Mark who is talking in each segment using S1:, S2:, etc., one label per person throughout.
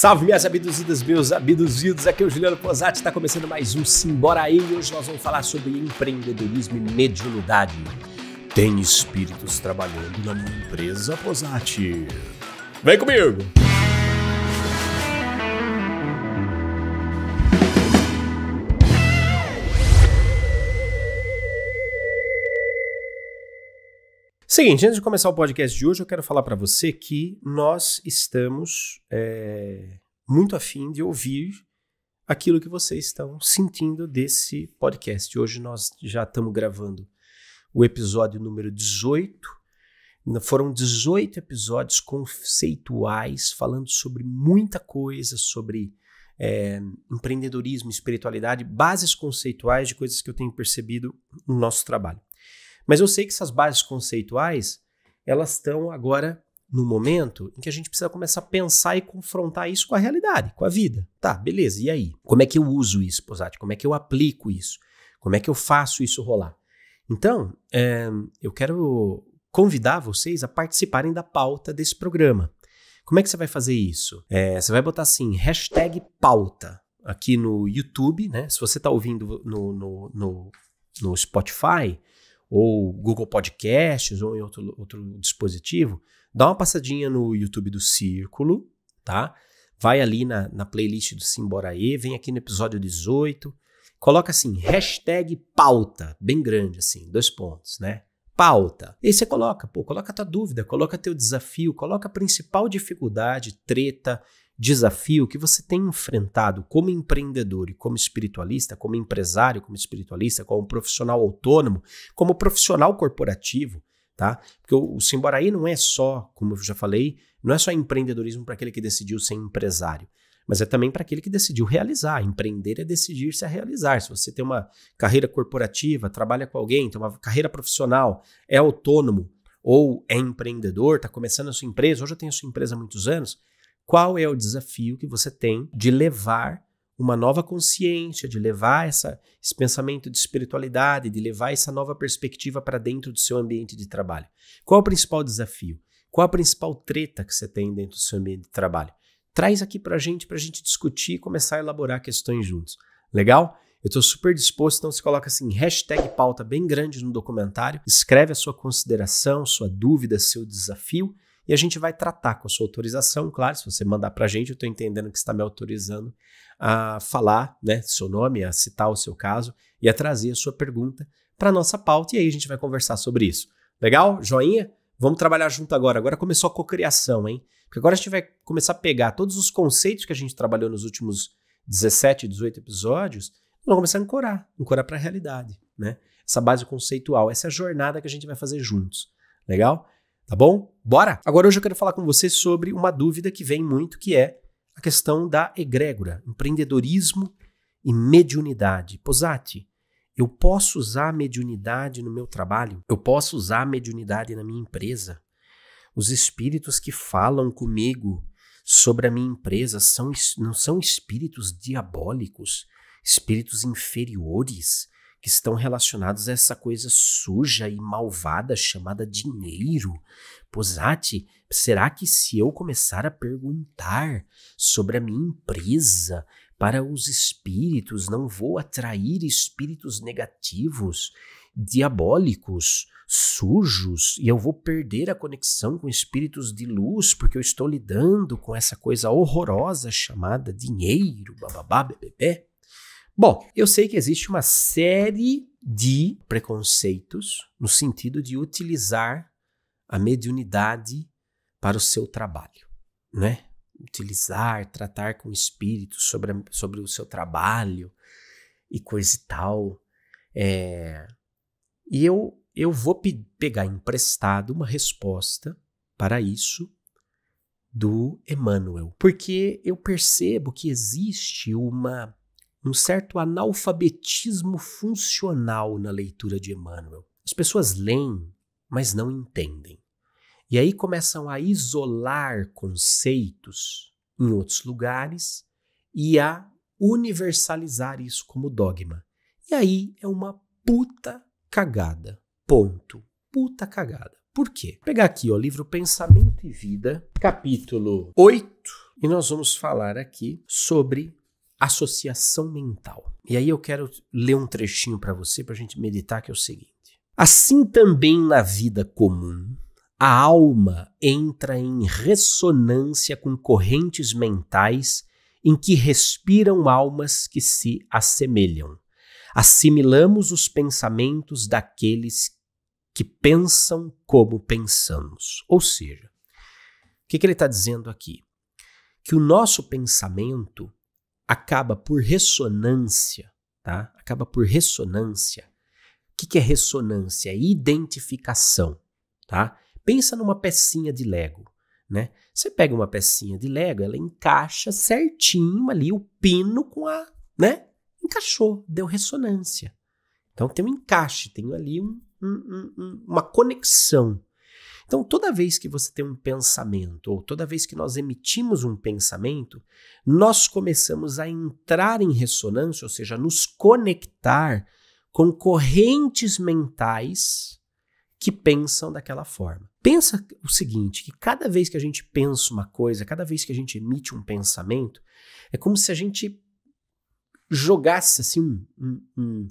S1: Salve minhas abduzidas, meus abduzidos, aqui é o Juliano Posati, está começando mais um Simbora Aí e hoje nós vamos falar sobre empreendedorismo e mediunidade. Tem espíritos trabalhando na minha empresa, Posati? Vem comigo! Seguinte, antes de começar o podcast de hoje, eu quero falar para você que nós estamos é, muito afim de ouvir aquilo que vocês estão sentindo desse podcast. Hoje nós já estamos gravando o episódio número 18. Foram 18 episódios conceituais falando sobre muita coisa, sobre é, empreendedorismo, espiritualidade, bases conceituais de coisas que eu tenho percebido no nosso trabalho. Mas eu sei que essas bases conceituais, elas estão agora no momento em que a gente precisa começar a pensar e confrontar isso com a realidade, com a vida. Tá, beleza, e aí? Como é que eu uso isso, Posati? Como é que eu aplico isso? Como é que eu faço isso rolar? Então, é, eu quero convidar vocês a participarem da pauta desse programa. Como é que você vai fazer isso? É, você vai botar assim, hashtag pauta aqui no YouTube, né? Se você está ouvindo no, no, no, no Spotify, ou Google Podcasts, ou em outro, outro dispositivo, dá uma passadinha no YouTube do Círculo, tá? Vai ali na, na playlist do Simboraê, vem aqui no episódio 18, coloca assim, hashtag pauta, bem grande assim, dois pontos, né? Pauta. E aí você coloca, pô, coloca tua dúvida, coloca teu desafio, coloca a principal dificuldade, treta, desafio que você tem enfrentado como empreendedor e como espiritualista, como empresário, como espiritualista, como profissional autônomo, como profissional corporativo, tá? Porque o, o Simboraí não é só, como eu já falei, não é só empreendedorismo para aquele que decidiu ser empresário mas é também para aquele que decidiu realizar. Empreender é decidir-se a é realizar. Se você tem uma carreira corporativa, trabalha com alguém, tem uma carreira profissional, é autônomo ou é empreendedor, está começando a sua empresa, ou já tem a sua empresa há muitos anos, qual é o desafio que você tem de levar uma nova consciência, de levar essa, esse pensamento de espiritualidade, de levar essa nova perspectiva para dentro do seu ambiente de trabalho? Qual é o principal desafio? Qual a principal treta que você tem dentro do seu ambiente de trabalho? Traz aqui para a gente, para a gente discutir e começar a elaborar questões juntos. Legal? Eu estou super disposto, então se coloca assim, hashtag pauta bem grande no documentário, escreve a sua consideração, sua dúvida, seu desafio, e a gente vai tratar com a sua autorização, claro, se você mandar para a gente, eu estou entendendo que está me autorizando a falar, né, seu nome, a citar o seu caso e a trazer a sua pergunta para nossa pauta e aí a gente vai conversar sobre isso. Legal? Joinha? Vamos trabalhar junto agora. Agora começou a cocriação, hein? Porque agora a gente vai começar a pegar todos os conceitos que a gente trabalhou nos últimos 17, 18 episódios, vamos começar a ancorar, ancorar para a realidade, né? Essa base conceitual, essa é a jornada que a gente vai fazer juntos. Legal? tá bom? Bora! Agora hoje eu quero falar com você sobre uma dúvida que vem muito, que é a questão da egrégora, empreendedorismo e mediunidade. Posati, eu posso usar a mediunidade no meu trabalho? Eu posso usar a mediunidade na minha empresa? Os espíritos que falam comigo sobre a minha empresa são, não são espíritos diabólicos, espíritos inferiores, que estão relacionados a essa coisa suja e malvada chamada dinheiro. Posati, será que se eu começar a perguntar sobre a minha empresa para os espíritos, não vou atrair espíritos negativos, diabólicos, sujos, e eu vou perder a conexão com espíritos de luz porque eu estou lidando com essa coisa horrorosa chamada dinheiro, bababá, bebê? Bom, eu sei que existe uma série de preconceitos no sentido de utilizar a mediunidade para o seu trabalho, né? Utilizar, tratar com espírito sobre, sobre o seu trabalho e coisa e tal. É, e eu, eu vou pe pegar emprestado uma resposta para isso do Emmanuel, porque eu percebo que existe uma um certo analfabetismo funcional na leitura de Emmanuel. As pessoas leem, mas não entendem. E aí começam a isolar conceitos em outros lugares e a universalizar isso como dogma. E aí é uma puta cagada. Ponto. Puta cagada. Por quê? Vou pegar aqui o livro Pensamento e Vida, capítulo 8, e nós vamos falar aqui sobre associação mental. E aí eu quero ler um trechinho para você para a gente meditar que é o seguinte: assim também na vida comum a alma entra em ressonância com correntes mentais em que respiram almas que se assemelham. Assimilamos os pensamentos daqueles que pensam como pensamos. Ou seja, o que, que ele está dizendo aqui? Que o nosso pensamento acaba por ressonância, tá? Acaba por ressonância. O que, que é ressonância? É identificação, tá? Pensa numa pecinha de Lego, né? Você pega uma pecinha de Lego, ela encaixa certinho ali o pino com a, né? Encaixou, deu ressonância. Então tem um encaixe, tem ali um, um, um, uma conexão, então, toda vez que você tem um pensamento, ou toda vez que nós emitimos um pensamento, nós começamos a entrar em ressonância, ou seja, nos conectar com correntes mentais que pensam daquela forma. Pensa o seguinte, que cada vez que a gente pensa uma coisa, cada vez que a gente emite um pensamento, é como se a gente jogasse assim um, um,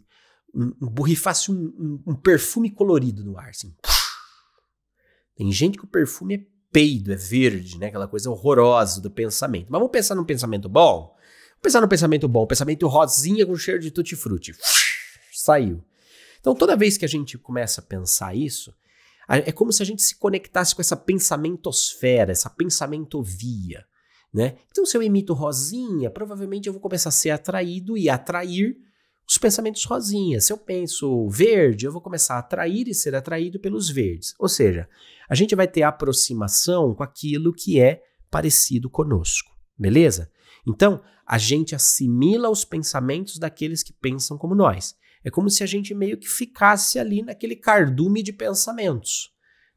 S1: um, um borrifasse um, um, perfume colorido no ar, assim. Tem gente que o perfume é peido, é verde, né? Aquela coisa horrorosa do pensamento. Mas vamos pensar num pensamento bom? Vamos pensar num pensamento bom, pensamento rosinha com cheiro de tutti-frutti. Saiu. Então, toda vez que a gente começa a pensar isso, é como se a gente se conectasse com essa pensamentosfera, essa pensamentovia, né? Então, se eu emito rosinha, provavelmente eu vou começar a ser atraído e atrair os pensamentos rosinha. Se eu penso verde, eu vou começar a atrair e ser atraído pelos verdes. Ou seja, a gente vai ter aproximação com aquilo que é parecido conosco, beleza? Então, a gente assimila os pensamentos daqueles que pensam como nós. É como se a gente meio que ficasse ali naquele cardume de pensamentos,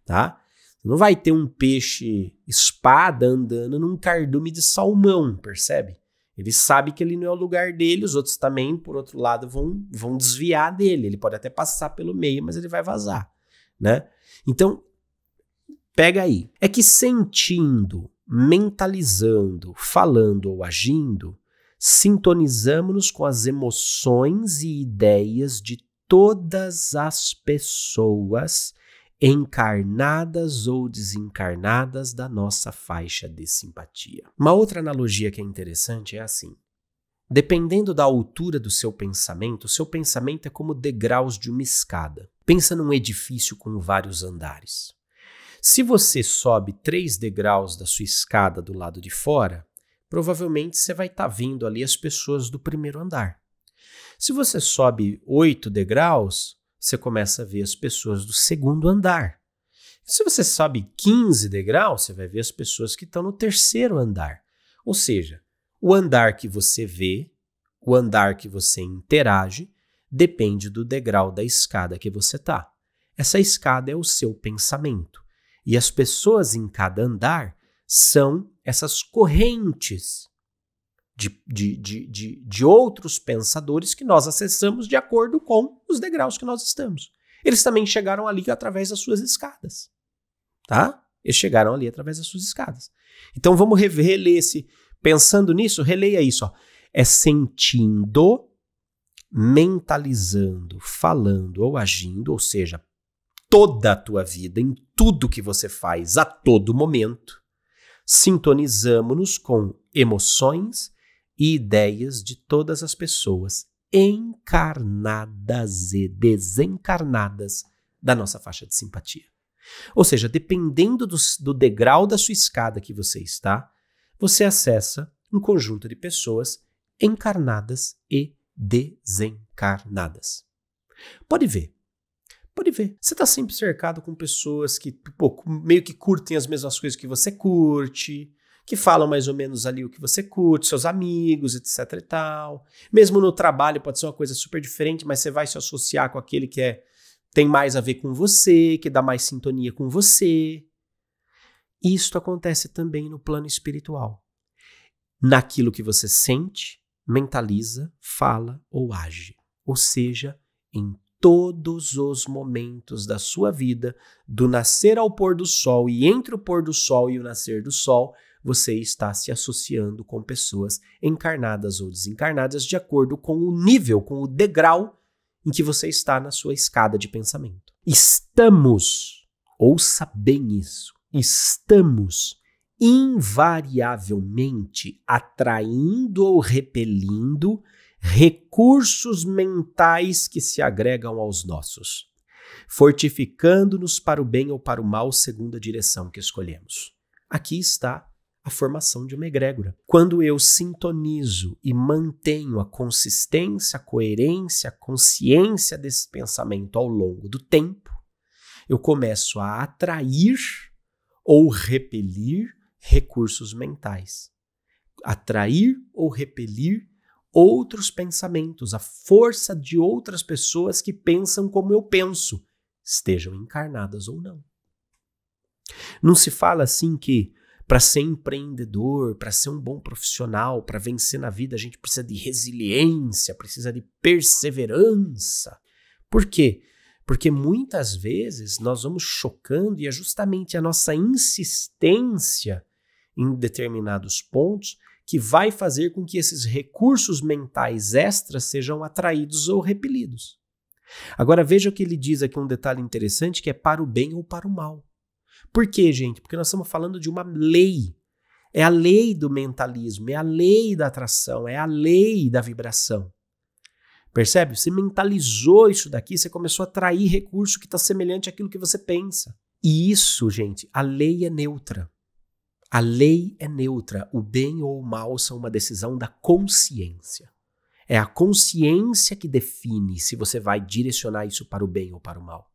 S1: tá? Não vai ter um peixe espada andando num cardume de salmão, percebe? Ele sabe que ele não é o lugar dele, os outros também, por outro lado, vão, vão desviar dele. Ele pode até passar pelo meio, mas ele vai vazar, né? Então, pega aí. É que sentindo, mentalizando, falando ou agindo, sintonizamos-nos com as emoções e ideias de todas as pessoas encarnadas ou desencarnadas da nossa faixa de simpatia. Uma outra analogia que é interessante é assim: dependendo da altura do seu pensamento, o seu pensamento é como degraus de uma escada. Pensa num edifício com vários andares. Se você sobe três degraus da sua escada do lado de fora, provavelmente você vai estar tá vendo ali as pessoas do primeiro andar. Se você sobe oito degraus, você começa a ver as pessoas do segundo andar. Se você sobe 15 degraus, você vai ver as pessoas que estão no terceiro andar. Ou seja, o andar que você vê, o andar que você interage, depende do degrau da escada que você está. Essa escada é o seu pensamento. E as pessoas em cada andar são essas correntes de, de, de, de, de outros pensadores que nós acessamos de acordo com os degraus que nós estamos. Eles também chegaram ali através das suas escadas. Tá? Eles chegaram ali através das suas escadas. Então vamos reler esse. Pensando nisso, releia isso. Ó. É sentindo, mentalizando, falando ou agindo, ou seja, toda a tua vida, em tudo que você faz a todo momento, sintonizamos-nos com emoções e ideias de todas as pessoas encarnadas e desencarnadas da nossa faixa de simpatia. Ou seja, dependendo do, do degrau da sua escada que você está, você acessa um conjunto de pessoas encarnadas e desencarnadas. Pode ver. Pode ver. Você está sempre cercado com pessoas que pô, meio que curtem as mesmas coisas que você curte, que falam mais ou menos ali o que você curte, seus amigos, etc e tal. Mesmo no trabalho pode ser uma coisa super diferente, mas você vai se associar com aquele que é tem mais a ver com você, que dá mais sintonia com você. Isto acontece também no plano espiritual. Naquilo que você sente, mentaliza, fala ou age. Ou seja, em todos os momentos da sua vida, do nascer ao pôr do sol e entre o pôr do sol e o nascer do sol, você está se associando com pessoas encarnadas ou desencarnadas de acordo com o nível, com o degrau em que você está na sua escada de pensamento. Estamos, ouça bem isso, estamos invariavelmente atraindo ou repelindo recursos mentais que se agregam aos nossos, fortificando-nos para o bem ou para o mal segundo a direção que escolhemos. Aqui está a formação de uma egrégora. Quando eu sintonizo e mantenho a consistência, a coerência, a consciência desse pensamento ao longo do tempo, eu começo a atrair ou repelir recursos mentais. Atrair ou repelir outros pensamentos, a força de outras pessoas que pensam como eu penso, estejam encarnadas ou não. Não se fala assim que para ser empreendedor, para ser um bom profissional, para vencer na vida, a gente precisa de resiliência, precisa de perseverança. Por quê? Porque muitas vezes nós vamos chocando e é justamente a nossa insistência em determinados pontos que vai fazer com que esses recursos mentais extras sejam atraídos ou repelidos. Agora veja o que ele diz aqui um detalhe interessante que é para o bem ou para o mal. Por quê, gente? Porque nós estamos falando de uma lei. É a lei do mentalismo, é a lei da atração, é a lei da vibração. Percebe? Você mentalizou isso daqui, você começou a atrair recurso que está semelhante àquilo que você pensa. E isso, gente, a lei é neutra. A lei é neutra. O bem ou o mal são uma decisão da consciência. É a consciência que define se você vai direcionar isso para o bem ou para o mal.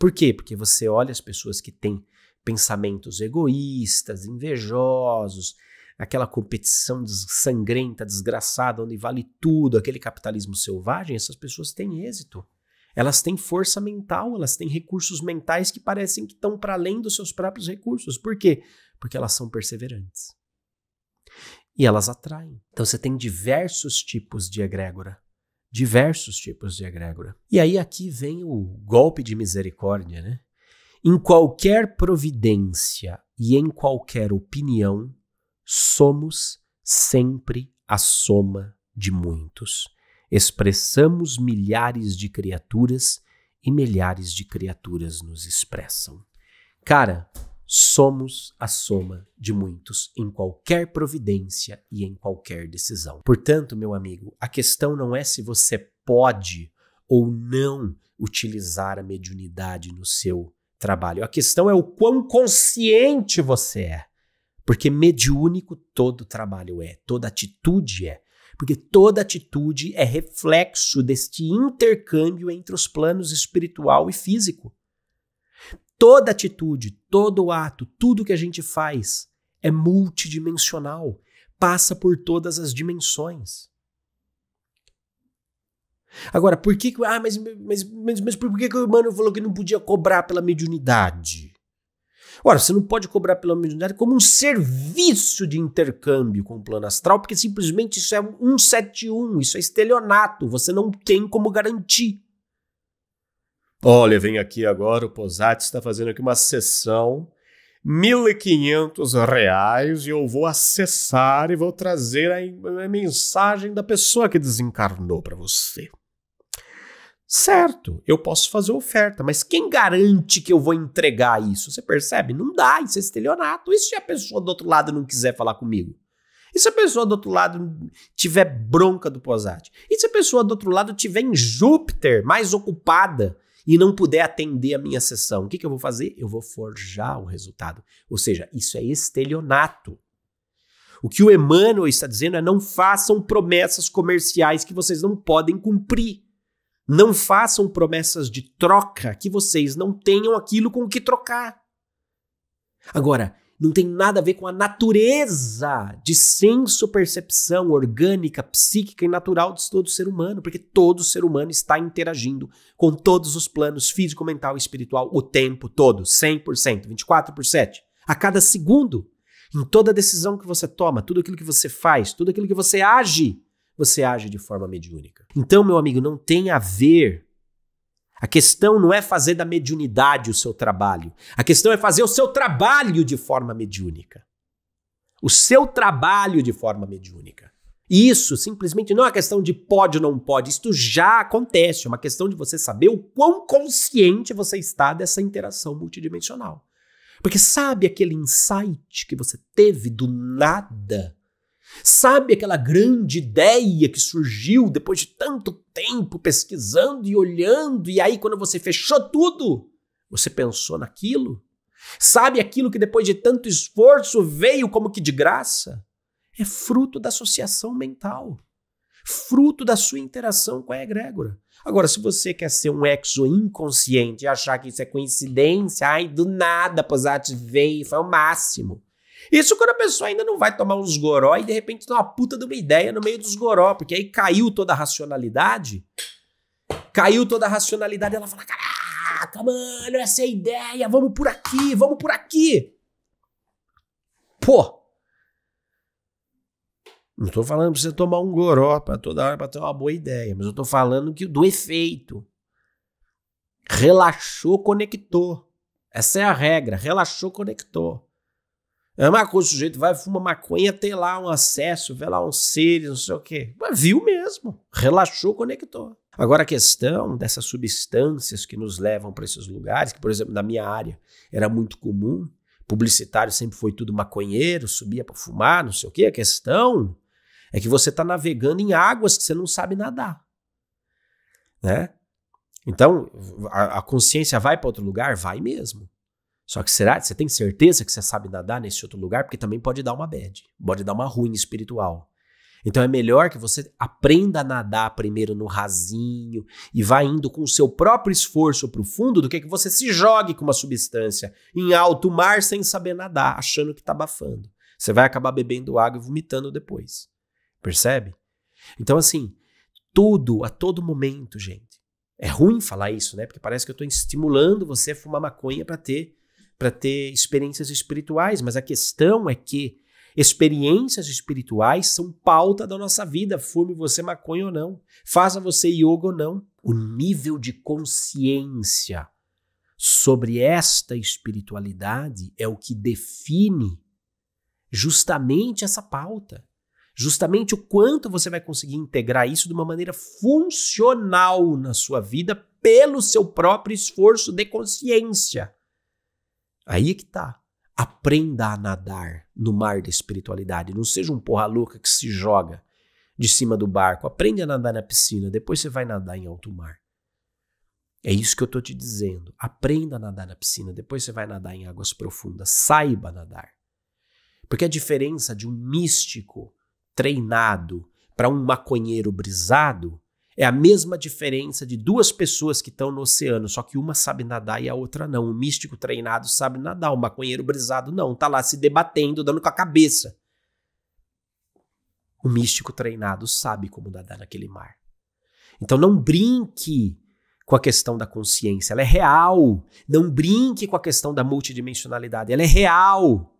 S1: Por quê? Porque você olha as pessoas que têm pensamentos egoístas, invejosos, aquela competição sangrenta, desgraçada, onde vale tudo, aquele capitalismo selvagem, essas pessoas têm êxito. Elas têm força mental, elas têm recursos mentais que parecem que estão para além dos seus próprios recursos. Por quê? Porque elas são perseverantes. E elas atraem. Então você tem diversos tipos de egrégora diversos tipos de egrégora. E aí aqui vem o golpe de misericórdia, né? Em qualquer providência e em qualquer opinião, somos sempre a soma de muitos. Expressamos milhares de criaturas e milhares de criaturas nos expressam. Cara, somos a soma de muitos em qualquer providência e em qualquer decisão. Portanto, meu amigo, a questão não é se você pode ou não utilizar a mediunidade no seu trabalho. A questão é o quão consciente você é. Porque mediúnico todo trabalho é, toda atitude é. Porque toda atitude é reflexo deste intercâmbio entre os planos espiritual e físico. Toda atitude, todo ato, tudo que a gente faz é multidimensional, passa por todas as dimensões. Agora, por que. Ah, mas, mas, mas, mas por que, que o Emmanuel falou que não podia cobrar pela mediunidade? Ora, você não pode cobrar pela mediunidade como um serviço de intercâmbio com o plano astral, porque simplesmente isso é 171, isso é estelionato, você não tem como garantir. Olha, vem aqui agora, o Posati está fazendo aqui uma sessão, R$ 1.500 e eu vou acessar e vou trazer a, a mensagem da pessoa que desencarnou para você. Certo, eu posso fazer oferta, mas quem garante que eu vou entregar isso? Você percebe? Não dá, isso é estelionato. E se a pessoa do outro lado não quiser falar comigo? E se a pessoa do outro lado tiver bronca do Posati? E se a pessoa do outro lado tiver em Júpiter, mais ocupada? e não puder atender a minha sessão, o que, que eu vou fazer? Eu vou forjar o resultado. Ou seja, isso é estelionato. O que o Emmanuel está dizendo é não façam promessas comerciais que vocês não podem cumprir. Não façam promessas de troca que vocês não tenham aquilo com o que trocar. Agora, não tem nada a ver com a natureza de senso-percepção orgânica, psíquica e natural de todo ser humano, porque todo ser humano está interagindo com todos os planos físico, mental e espiritual o tempo todo, 100%, 24 por 7, a cada segundo. Em toda decisão que você toma, tudo aquilo que você faz, tudo aquilo que você age, você age de forma mediúnica. Então, meu amigo, não tem a ver a questão não é fazer da mediunidade o seu trabalho. A questão é fazer o seu trabalho de forma mediúnica. O seu trabalho de forma mediúnica. Isso simplesmente não é uma questão de pode ou não pode. Isto já acontece. É uma questão de você saber o quão consciente você está dessa interação multidimensional. Porque sabe aquele insight que você teve do nada? Sabe aquela grande ideia que surgiu depois de tanto tempo pesquisando e olhando, e aí quando você fechou tudo, você pensou naquilo? Sabe aquilo que depois de tanto esforço veio como que de graça? É fruto da associação mental, fruto da sua interação com a egrégora. Agora, se você quer ser um exo inconsciente e achar que isso é coincidência, ai, do nada a Posati veio, foi o máximo. Isso quando a pessoa ainda não vai tomar uns goró e de repente dá uma puta de uma ideia no meio dos goró, porque aí caiu toda a racionalidade. Caiu toda a racionalidade, ela fala: caraca, mano, essa é a ideia, vamos por aqui, vamos por aqui. Pô, não estou falando para você tomar um goró para toda hora para ter uma boa ideia, mas eu estou falando que do efeito. Relaxou, conectou. Essa é a regra. Relaxou, conectou. É a maconha, o sujeito vai, fuma maconha, tem lá um acesso, vê lá um seres, não sei o quê. Mas viu mesmo, relaxou, conectou. Agora, a questão dessas substâncias que nos levam para esses lugares, que, por exemplo, na minha área era muito comum, publicitário sempre foi tudo maconheiro, subia para fumar, não sei o quê. A questão é que você está navegando em águas que você não sabe nadar. Né? Então, a, a consciência vai para outro lugar? Vai mesmo. Só que será? Você tem certeza que você sabe nadar nesse outro lugar? Porque também pode dar uma bad, pode dar uma ruim espiritual. Então é melhor que você aprenda a nadar primeiro no rasinho e vá indo com o seu próprio esforço para o fundo do que que você se jogue com uma substância em alto mar sem saber nadar, achando que está abafando. Você vai acabar bebendo água e vomitando depois. Percebe? Então assim, tudo a todo momento, gente. É ruim falar isso, né? Porque parece que eu estou estimulando você a fumar maconha para ter para ter experiências espirituais, mas a questão é que experiências espirituais são pauta da nossa vida, fume você maconha ou não, faça você yoga ou não. O nível de consciência sobre esta espiritualidade é o que define justamente essa pauta. Justamente o quanto você vai conseguir integrar isso de uma maneira funcional na sua vida pelo seu próprio esforço de consciência. Aí é que tá. Aprenda a nadar no mar da espiritualidade. Não seja um porra louca que se joga de cima do barco. Aprende a nadar na piscina, depois você vai nadar em alto mar. É isso que eu estou te dizendo. Aprenda a nadar na piscina, depois você vai nadar em águas profundas. Saiba nadar. Porque a diferença de um místico treinado para um maconheiro brisado é a mesma diferença de duas pessoas que estão no oceano, só que uma sabe nadar e a outra não. O místico treinado sabe nadar, o maconheiro brisado não. Tá lá se debatendo, dando com a cabeça. O místico treinado sabe como nadar naquele mar. Então não brinque com a questão da consciência, ela é real. Não brinque com a questão da multidimensionalidade, ela é real.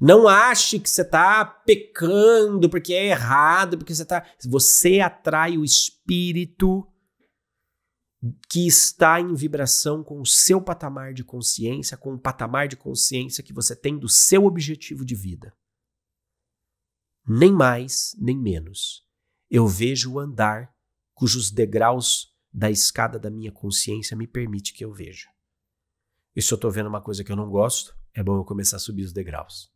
S1: Não ache que você está pecando porque é errado, porque você está. Você atrai o espírito que está em vibração com o seu patamar de consciência, com o patamar de consciência que você tem do seu objetivo de vida. Nem mais, nem menos. Eu vejo o andar cujos degraus da escada da minha consciência me permite que eu veja. E se eu estou vendo uma coisa que eu não gosto, é bom eu começar a subir os degraus.